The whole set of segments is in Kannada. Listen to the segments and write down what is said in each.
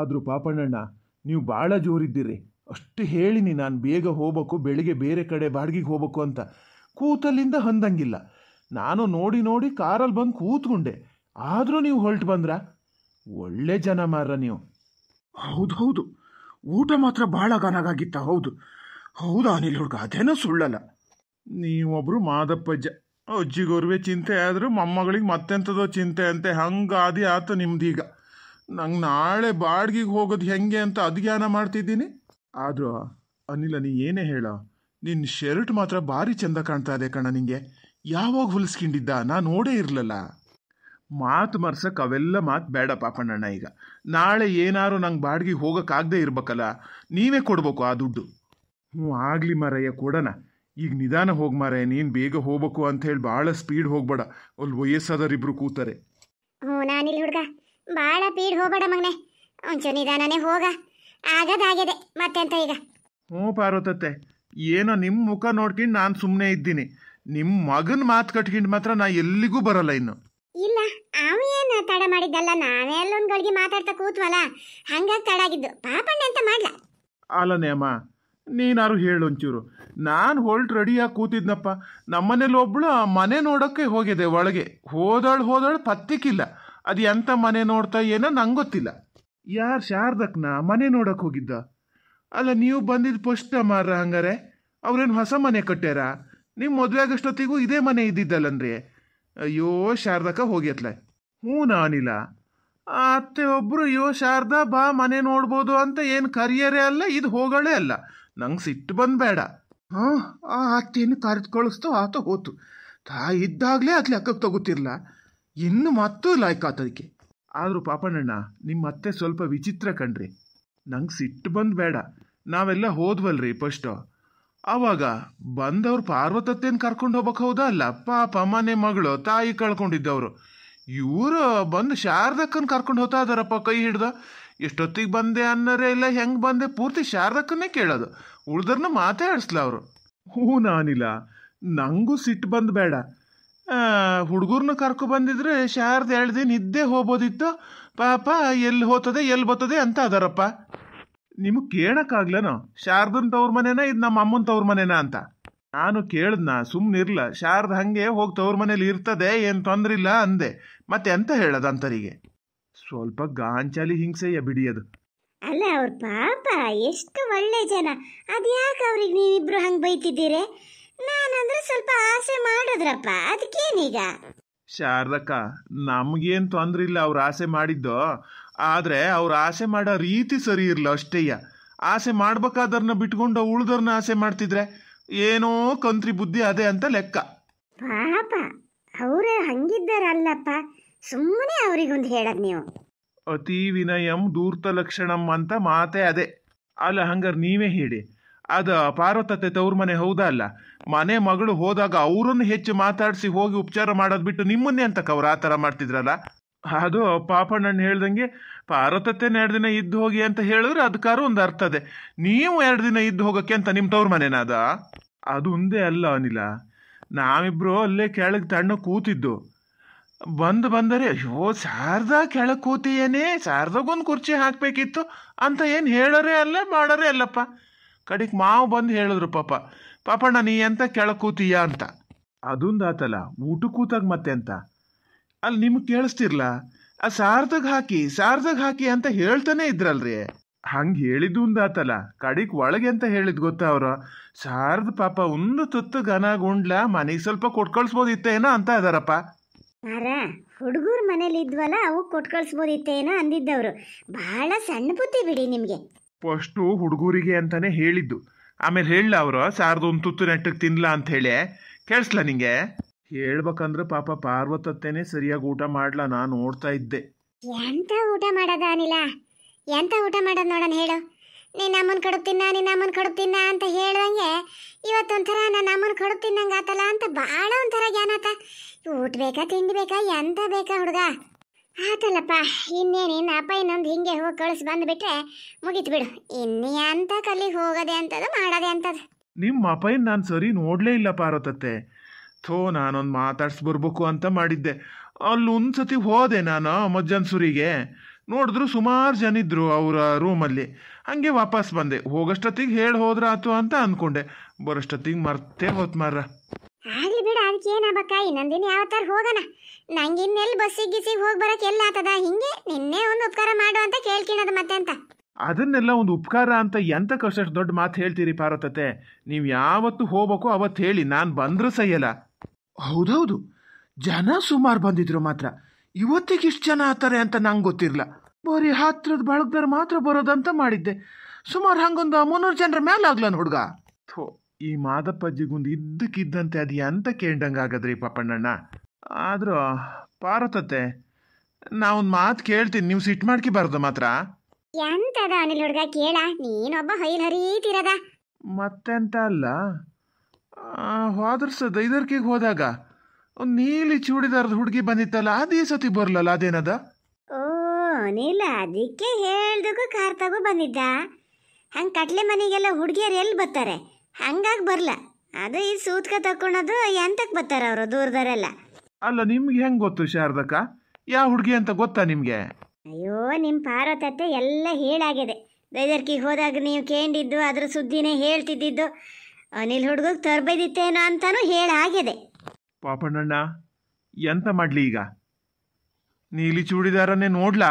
ಆದರೂ ಪಾಪಣ್ಣಣ್ಣ ನೀವು ಭಾಳ ಜೋರಿದ್ದೀರಿ ಅಷ್ಟು ಹೇಳಿನಿ ನಾನು ಬೇಗ ಹೋಗಬೇಕು ಬೆಳಿಗ್ಗೆ ಬೇರೆ ಕಡೆ ಬಾಡಿಗೆಗೆ ಹೋಗಬೇಕು ಅಂತ ಕೂತಲ್ಲಿಂದ ಹೊಂದಂಗಿಲ್ಲ ನಾನು ನೋಡಿ ನೋಡಿ ಕಾರಲ್ಲಿ ಬಂದು ಕೂತ್ಕೊಂಡೆ ಆದರೂ ನೀವು ಹೊರಟು ಬಂದ್ರ ಒಳ್ಳೆ ಜನ ಮಾರ ನೀವು ಹೌದು ಹೌದು ಊಟ ಮಾತ್ರ ಭಾಳ ಗಾನಾಗಿತ್ತ ಹೌದು ಹೌದಾ ಅನಿಲ್ ಹುಡುಗ ಅದೇನೋ ಸುಳ್ಳಲ್ಲ ನೀವೊಬ್ರು ಮಾದಪ್ಪಜ್ಜ ಅಜ್ಜಿಗೋರ್ವೇ ಚಿಂತೆ ಆದರೂ ಮೊಮ್ಮಗಳಿಗೆ ಮತ್ತೆಂಥದೋ ಚಿಂತೆ ಅಂತೆ ಹಂಗಾದಿ ಆತ ನಿಮ್ದೀಗ ನಂಗೆ ನಾಳೆ ಬಾಡ್ಗಿಗೆ ಹೋಗೋದು ಹೆಂಗೆ ಅಂತ ಅಧ್ಯಯನ ಮಾಡ್ತಿದ್ದೀನಿ ಆದರೂ ಅನಿಲ ನೀ ಏನೇ ಹೇಳ ನಿನ್ನ ಶರ್ಟ್ ಮಾತ್ರ ಭಾರಿ ಚೆಂದ ಕಾಣ್ತಾ ಇದೆ ಕಣ ನಿಂಗೆ ಯಾವಾಗ ಹೊಲಿಸ್ಕೊಂಡಿದ್ದ ನಾನು ನೋಡೇ ಇರಲಿಲ್ಲ ಮಾತು ಮರ್ಸಕ್ಕೆ ಅವೆಲ್ಲ ಮಾತು ಬೇಡ ಪಾಪಣ್ಣಣ್ಣ ಈಗ ನಾಳೆ ಏನಾರು ನಂಗೆ ಬಾಡಿಗೆ ಹೋಗೋಕ್ಕಾಗದೇ ಇರ್ಬೇಕಲ್ಲ ನೀವೇ ಕೊಡಬೇಕು ಆ ದುಡ್ಡು ಹ್ಞೂ ಆಗಲಿ ಮಾರಯ್ಯ ಕೊಡೋಣ ಈಗ ನಿಧಾನ ಹೋಗಿ ಮಾರಯ್ಯ ನೀನು ಬೇಗ ಹೋಗ್ಬೇಕು ಅಂತ ಹೇಳಿ ಭಾಳ ಸ್ಪೀಡ್ ಹೋಗ್ಬೇಡ ಅಲ್ಲಿ ಇಬ್ರು ಕೂತಾರೆ ಹ್ಞೂ ಹುಡುಗ ಬಾಳ ಪೀಡ್ ಹೋಗಬೇಡ ಮಗನೆ ಒಂಚೂರು ನಿಧಾನನೇ ಹೋಗ ಆಗದಾಗಿದೆ ಅಂತ ಈಗ ಹ್ಞೂ ಪಾರ್ವತತ್ತೆ ಏನೋ ನಿಮ್ಮ ಮುಖ ನೋಡ್ಕೊಂಡು ನಾನು ಸುಮ್ಮನೆ ಇದ್ದೀನಿ ನಿಮ್ಮ ಮಗನ ಮಾತು ಕಟ್ಕೊಂಡು ಮಾತ್ರ ನಾ ಎಲ್ಲಿಗೂ ಬರಲ್ಲ ಇನ್ನು ಇಲ್ಲ ಅವೇನು ತಡ ಮಾಡಿದ್ದಲ್ಲ ನಾವೇ ಅಲ್ಲೊಂದು ಗಳಿಗೆ ಮಾತಾಡ್ತಾ ಕೂತ್ವಲ್ಲ ಹಂಗಾಗಿ ತಡ ಆಗಿದ್ದು ಪಾಪಣ್ಣ ಅಂತ ಮಾಡ್ಲ ಅಲ್ಲನೇ ಅಮ್ಮ ನೀನಾರು ಹೇಳು ಒಂಚೂರು ನಾನು ಹೊಲ್ಟ್ ರೆಡಿಯಾಗಿ ಕೂತಿದ್ನಪ್ಪ ನಮ್ಮನೇಲಿ ಒಬ್ಬಳು ಮನೆ ನೋಡೋಕ್ಕೆ ಹೋಗಿದೆ ಒಳಗೆ ಹೋದಳು ಹೋದಳು ಪತ್ತಿಕ್ಕಿಲ್ಲ ಅದು ಎಂಥ ಮನೆ ನೋಡ್ತಾ ಏನೋ ನಂಗೆ ಗೊತ್ತಿಲ್ಲ ಯಾರು ಶಾರದಕ್ನ ಮನೆ ನೋಡಕ್ಕೆ ಹೋಗಿದ್ದ ಅಲ್ಲ ನೀವು ಬಂದಿದ್ದು ಫಸ್ಟ್ ಮಾರ ಹಂಗಾರೆ ಅವ್ರೇನು ಹೊಸ ಮನೆ ಕಟ್ಟ್ಯಾರ ನಿಮ್ಮ ಮದುವೆ ಆಗಷ್ಟೊತ್ತಿಗೂ ಇದೇ ಮನೆ ಇದ್ದಿದ್ದಲ್ಲನ್ರಿ ಅಯ್ಯೋ ಶಾರ್ದಕ್ಕ ಹೋಗ್ಯತ್ಲೆ ಹ್ಞೂ ನಾನಿಲ್ಲ ಅತ್ತೆ ಒಬ್ಬರು ಅಯ್ಯೋ ಶಾರದಾ ಬಾ ಮನೆ ನೋಡ್ಬೋದು ಅಂತ ಏನು ಕರಿಯರೇ ಅಲ್ಲ ಇದು ಹೋಗಳೇ ಅಲ್ಲ ನಂಗೆ ಸಿಟ್ಟು ಬಂದು ಬೇಡ ಹಾಂ ಆ ಅತ್ತೆಯನ್ನು ಕರೆದು ಕಳಿಸ್ತು ಆತ ಹೋತು ತಾ ಇದ್ದಾಗಲೇ ಅತ್ಲೆ ಅಕ್ಕಕ್ಕೆ ತಗೋತಿರ್ಲಾ ಇನ್ನು ಮತ್ತೂ ಅದಕ್ಕೆ ಆದರೂ ಪಾಪಣ್ಣಣ್ಣ ನಿಮ್ಮ ಅತ್ತೆ ಸ್ವಲ್ಪ ವಿಚಿತ್ರ ಕಣ್ರಿ ನಂಗೆ ಸಿಟ್ಟು ಬಂದು ಬೇಡ ನಾವೆಲ್ಲ ಹೋದ್ವಲ್ರಿ ಫಸ್ಟು ಆವಾಗ ಬಂದವ್ರು ಪಾರ್ವತತ್ತೇನು ಕರ್ಕೊಂಡು ಹೋಗಕ್ಕೆ ಹೌದಾ ಅಲ್ಲ ಪಾಪ ಮನೆ ಮಗಳು ತಾಯಿ ಕಳ್ಕೊಂಡಿದ್ದವರು ಇವರು ಬಂದು ಶಾರದಕ್ಕನ್ ಕರ್ಕೊಂಡು ಹೋಗ್ತಾ ಇದಾರಪ್ಪ ಕೈ ಹಿಡ್ದು ಎಷ್ಟೊತ್ತಿಗೆ ಬಂದೆ ಅನ್ನೋರೆ ಇಲ್ಲ ಹೆಂಗೆ ಬಂದೆ ಪೂರ್ತಿ ಶಾರದಕ್ಕನ್ನೇ ಕೇಳೋದು ಉಳ್ದ್ರನ್ನ ಮಾತೇ ಆಡಿಸ್ಲ ಅವರು ಹ್ಞೂ ನಾನಿಲ್ಲ ನನಗೂ ಸಿಟ್ಟು ಬಂದು ಬೇಡ ಹುಡುಗರನ್ನ ಕರ್ಕೊ ಬಂದಿದ್ರೆ ಶಾರದ ಎರಡು ದಿನ ಇದ್ದೇ ಹೋಗ್ಬೋದಿತ್ತು ಪಾಪ ಎಲ್ಲಿ ಹೋಗ್ತದೆ ಎಲ್ಲಿ ಬರ್ತದೆ ಅಂತ ಅದಾರಪ್ಪ ನಿಮಗೆ ಕೇಳೋಕ್ಕಾಗ್ಲೇನೋ ಶಾರದನ್ ತವ್ರ ಮನೇನ ಇದು ನಮ್ಮ ಅಮ್ಮನ ತವ್ರ ಮನೇನ ಅಂತ ನಾನು ಕೇಳಿದ್ನ ಸುಮ್ಮನಿರ್ಲ ಶಾರದ ಹಂಗೆ ಹೋಗಿ ತವ್ರ ಮನೇಲಿ ಇರ್ತದೆ ಏನು ತೊಂದರೆ ಇಲ್ಲ ಅಂದೆ ಮತ್ತೆ ಎಂತ ಹೇಳೋದು ಅಂತರಿಗೆ ಸ್ವಲ್ಪ ಗಾಂಚಾಲಿ ಹಿಂಸೆಯ ಬಿಡಿಯದು ಅಲ್ಲ ಅವ್ರ ಪಾಪ ಎಷ್ಟು ಒಳ್ಳೆ ಜನ ಅದ್ಯಾಕೆ ಅವ್ರಿಗೆ ನೀವಿಬ್ರು ಹಂಗೆ ಬೈತಿದ್ದೀರಿ ನಾನಂದ್ರೆ ಸ್ವಲ್ಪ ಆಸೆ ಮಾಡಿದ್ರಪ್ಪ ಅದಕ್ಕೇನೀಗ ಶಾರದಕ್ಕ ನಮ್ಗೇನ್ ತೊಂದ್ರೆ ಇಲ್ಲ ಅವ್ರು ಆಸೆ ಮಾಡಿದ್ದು ಆದ್ರೆ ಅವ್ರ ಆಸೆ ಮಾಡೋ ರೀತಿ ಸರಿ ಇರ್ಲ ಅಷ್ಟೇಯ ಆಸೆ ಮಾಡ್ಬೇಕಾದ್ರನ್ನ ಬಿಟ್ಕೊಂಡು ಉಳ್ದವ್ರನ್ನ ಆಸೆ ಮಾಡ್ತಿದ್ರೆ ಏನೋ ಕಂತ್ರಿ ಬುದ್ಧಿ ಅದೇ ಅಂತ ಲೆಕ್ಕ ಪಾಪ ಅವರೇ ಹಂಗಿದ್ದಾರಲ್ಲಪ್ಪ ಸುಮ್ಮನೆ ಅವರಿಗೊಂದು ಹೇಳದ್ ನೀವು ಅತಿ ವಿನಯಂ ದೂರ್ತ ಲಕ್ಷಣಂ ಅಂತ ಮಾತೇ ಅದೇ ಅಲ್ಲ ಹಂಗಾರೆ ನೀವೇ ಹೇಳಿ ಅದ ಪಾರ್ವತತೆ ತವ್ರ ಮನೆ ಹೌದಾ ಅಲ್ಲ ಮನೆ ಮಗಳು ಹೋದಾಗ ಅವರನ್ನು ಹೆಚ್ಚು ಮಾತಾಡಿಸಿ ಹೋಗಿ ಉಪಚಾರ ಮಾಡೋದು ಬಿಟ್ಟು ನಿಮ್ಮನ್ನೇ ಅಂತ ಕವ್ರ ಆ ಥರ ಮಾಡ್ತಿದ್ರಲ್ಲ ಅದು ಪಾಪಣ್ಣ ಹೇಳ್ದಂಗೆ ಪಾರ್ವತತೆನ ಎರಡು ದಿನ ಇದ್ದು ಹೋಗಿ ಅಂತ ಹೇಳಿದ್ರೆ ಅದಕ್ಕಾರು ಒಂದು ಅದೇ ನೀವು ಎರಡು ದಿನ ಇದ್ದು ಹೋಗಕ್ಕೆ ಅಂತ ನಿಮ್ಮ ತವ್ರ ಅದ ಅದು ಒಂದೇ ಅಲ್ಲ ಅನಿಲ ನಾವಿಬ್ರು ಅಲ್ಲೇ ಕೆಳಗೆ ತಣ್ಣ ಕೂತಿದ್ದು ಬಂದು ಬಂದರೆ ಅಯ್ಯೋ ಶಾರದಾ ಕೆಳಗೆ ಕೂತಿಯೇನೇ ಶಾರದಾಗೊಂದು ಕುರ್ಚಿ ಹಾಕಬೇಕಿತ್ತು ಅಂತ ಏನು ಹೇಳೋರೇ ಅಲ್ಲ ಮಾಡೋರೇ ಅಲ್ಲಪ್ಪ ಕಡಿಕ್ ಮಾವು ಬಂದು ಹೇಳಿದ್ರು ಪಾಪ ಪಾಪಣ್ಣ ನೀ ಎಂತ ಕೆಳ ಕೂತೀಯ ಅಂತ ಆತಲ್ಲ ಊಟ ಕೂತಾಗ ಮತ್ತೆ ಅಂತ ಅಲ್ಲಿ ನಿಮ್ಗೆ ಕೇಳಿಸ್ತಿರ್ಲ ಆ ಸಾರ್ದಾಗ ಹಾಕಿ ಸಾರ್ದಾಗ ಹಾಕಿ ಅಂತ ಹೇಳ್ತಾನೆ ಇದ್ರಲ್ರಿ ಹಂಗೆ ಹೇಳಿದ್ದು ಅಂದಾತಲ್ಲ ಕಡಿಕ್ ಒಳಗೆ ಅಂತ ಹೇಳಿದ್ ಗೊತ್ತಾ ಅವ್ರ ಸಾರ್ದ ಪಾಪ ಒಂದು ತುತ್ತು ಘನ ಗುಂಡ್ಲ ಮನೆಗೆ ಸ್ವಲ್ಪ ಕೊಟ್ಕಳ್ಸ್ಬೋದಿತ್ತೇನೋ ಅಂತ ಅದಾರಪ್ಪ ಹುಡುಗರ್ ಮನೇಲಿ ಇದ್ವಲ್ಲ ಅವು ಕೊಟ್ಕಳ್ಸ್ಬೋದಿತ್ತೇನೋ ಅಂದಿದ್ದವರು ಬಹಳ ಸಣ್ಣ ಬುದ್ಧಿ ಬಿಡಿ ನಿಮಗೆ ಫಸ್ಟು ಹುಡುಗರಿಗೆ ಅಂತಾನೆ ಹೇಳಿದ್ದು ಆಮೇಲೆ ಹೇಳಲ್ಲ ಅವರು ಸಾರ್ದು ಒಂದು ತುತ್ತು ನೆಟ್ಟಕ್ಕೆ ತಿನ್ನಲ್ಲ ಅಂತ ಹೇಳಿ ಕೇಳಿಸ್ಲ ನಿಂಗೆ ಹೇಳ್ಬೇಕಂದ್ರೆ ಪಾಪ ಪಾರ್ವತತ್ತೇನೆ ಸರಿಯಾಗಿ ಊಟ ಮಾಡ್ಲ ನಾನು ನೋಡ್ತಾ ಇದ್ದೆ ಎಂತ ಊಟ ಮಾಡೋದ ಅನಿಲ ಎಂತ ಊಟ ಮಾಡೋದು ನೋಡೋಣ ಹೇಳು ನೀನು ಅಮ್ಮನ ಕಡುಬು ತಿನ್ನ ನೀನು ಅಮ್ಮನ ಕಡುಬು ತಿನ್ನ ಅಂತ ಹೇಳ್ದಂಗೆ ಇವತ್ತೊಂಥರ ನನ್ನ ಅಮ್ಮನ ಕಡುಬು ತಿನ್ನಂಗಾತಲ್ಲ ಅಂತ ಭಾಳ ಒಂಥರ ಜ್ಞಾನ ಊಟ ಬೇಕಾ ತಿಂಡಿ ಬೇಕಾ ಎಂತ ಬೇಕಾ ಹುಡುಗ ಆತಲ್ಲಪ್ಪ ಇನ್ನೇನಿನ್ನ ಅಪ್ಪ ಇನ್ನೊಂದು ಹಿಂಗೆ ಹೋಗಿ ಕಳಿಸಿ ಬಂದ್ಬಿಟ್ರೆ ಮುಗೀತು ಬಿಡು ಇನ್ನೆಂತ ಅಂತ ಹೋಗದೆ ಅಂತದ ಮಾಡದೆ ಮಾಡೋದೆ ಅಂತದು ನಿಮ್ಮ ಅಪ್ಪಯ್ಯನ ನಾನು ಸರಿ ನೋಡಲೇ ಇಲ್ಲಪ್ಪ ಪಾರ್ವತತ್ತೆ ಥೋ ನಾನೊಂದು ಮಾತಾಡ್ಸ್ಬರ್ಬೇಕು ಅಂತ ಮಾಡಿದ್ದೆ ಅಲ್ಲಿ ಒಂದು ಸತಿ ಹೋದೆ ನಾನು ಸುರಿಗೆ ನೋಡಿದ್ರು ಸುಮಾರು ಜನ ಇದ್ದರು ಅವರ ರೂಮಲ್ಲಿ ಹಂಗೆ ವಾಪಸ್ ಬಂದೆ ಹೋಗೋಷ್ಟೊತ್ತಿಗೆ ಹೇಳಿ ಹೋದ್ರಾತು ಅಂತ ಅಂದ್ಕೊಂಡೆ ಬರೋಷ್ಟೊತ್ತಿಗೆ ಮರ್ತೇ ಹೋತ್ ಮಾರ ಏನಾಗಬೇಕಾಯಿ ನಂದಿನಿ ಯಾವತ್ತಾರ ಹೋಗೋಣ ನಂಗೆ ಇನ್ನೆಲ್ಲಿ ಬಸ್ಸಿಗೆ ಗಿಸಿಗೆ ಹೋಗಿ ಬರಕ್ಕೆ ಎಲ್ಲ ಆತದ ಹಿಂಗೆ ನಿನ್ನೆ ಒಂದು ಉಪಕಾರ ಮಾಡು ಅಂತ ಕೇಳ್ಕಿಣದ ಮತ್ತೆ ಅಂತ ಅದನ್ನೆಲ್ಲ ಒಂದು ಉಪಕಾರ ಅಂತ ಎಂತ ಕಷ್ಟ ದೊಡ್ಡ ಮಾತು ಹೇಳ್ತೀರಿ ಪಾರ್ವತತೆ ನೀವು ಯಾವತ್ತು ಹೋಗಬೇಕು ಅವತ್ತು ಹೇಳಿ ನಾನು ಬಂದರೂ ಸಹಿಯಲ್ಲ ಹೌದೌದು ಜನ ಸುಮಾರು ಬಂದಿದ್ರು ಮಾತ್ರ ಇವತ್ತಿಗೆ ಇಷ್ಟು ಜನ ಆತಾರೆ ಅಂತ ನಂಗೆ ಗೊತ್ತಿರಲ್ಲ ಬರೀ ಹತ್ರದ ಬಳಗದವ್ರು ಮಾತ್ರ ಬರೋದಂತ ಮಾಡಿದ್ದೆ ಸುಮಾರು ಹಂಗೊಂದು ಮುನ್ನೂರು ಜನರ ಮೇಲೆ ಆಗ್ಲನ್ ಹುಡುಗ ಥೋ ಈ ಮಾದಪ್ಪಜ್ಜಿಗೊಂದು ಇದ್ದಕ್ಕಿದ್ದಂತೆ ಅದು ಎಂತ ಕೇಳ್ದಂಗಾಗದ್ರಿ ಪಾಪಣ್ಣಣ್ಣ ಆದರೂ ಪಾರತತೆ ನಾವೊಂದು ಮಾತು ಕೇಳ್ತೀನಿ ನೀವು ಸಿಟ್ಟು ಬಾರ್ದು ಮಾತ್ರ ಎಂತದ ಅನಿಲ್ ಹುಡುಗ ಕೇಳ ನೀನೊಬ್ಬ ಹೈಲ್ ಹರಿತಿರದ ಮತ್ತೆಂತ ಅಲ್ಲ ಸದ ಇದರ್ಕಿಗೆ ಹೋದಾಗ ಒಂದು ನೀಲಿ ಚೂಡಿದಾರದ ಹುಡುಗಿ ಬಂದಿತ್ತಲ್ಲ ಅದೇ ಸತಿ ಬರ್ಲಲ್ಲ ಅದೇನದ ಓ ಅನಿಲ್ ಅದಕ್ಕೆ ಹೇಳ್ದಕ್ಕೂ ಕಾರ್ತಾಗೂ ಬಂದಿದ್ದ ಹಂಗೆ ಕಟ್ಲೆ ಮನೆಗೆಲ್ಲ ಹುಡುಗಿಯರು ಎಲ್ಲಿ ಬರ್ತಾರೆ ಹಂಗಾಗಿ ಬರಲ್ಲ ಅದು ಈ ಸೂತ್ಕ ತಕ್ಕೊಳೋದು ಎಂತಕ್ಕೆ ಬರ್ತಾರ ಅವರು ದೂರದವರೆಲ್ಲ ಅಲ್ಲ ನಿಮ್ಗೆ ಹೆಂಗೆ ಗೊತ್ತು ಶಾರದಕ್ಕ ಯಾವ ಹುಡುಗಿ ಅಂತ ಗೊತ್ತಾ ನಿಮಗೆ ಅಯ್ಯೋ ನಿಮ್ಮ ಪಾರ್ವತತೆ ಎಲ್ಲ ಹೇಳಾಗಿದೆ ಬೇದರ್ಕಿಗೆ ಹೋದಾಗ ನೀವು ಕೇಂದಿದ್ದು ಅದ್ರ ಸುದ್ದಿನೇ ಹೇಳ್ತಿದ್ದಿದ್ದು ಅನಿಲ್ ಹುಡುಗಗೆ ತರ್ಬೈದಿತ್ತೇನೋ ಅಂತಾನು ಹೇಳಾಗಿದೆ ಪಾಪಣ್ಣಣ್ಣ ಎಂತ ಮಾಡ್ಲಿ ಈಗ ನೀಲಿ ಚೂಡಿದಾರನ್ನೇ ನೋಡ್ಲಾ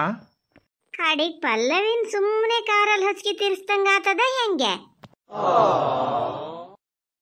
ಕಡಿಗೆ ಪಲ್ಲವಿನ್ ಸುಮ್ಮನೆ ಕಾರಲ್ಲಿ ಹಚ್ಕಿ ತಿರ್ಸ್ದಂಗಾತದ ಹೆಂಗೆ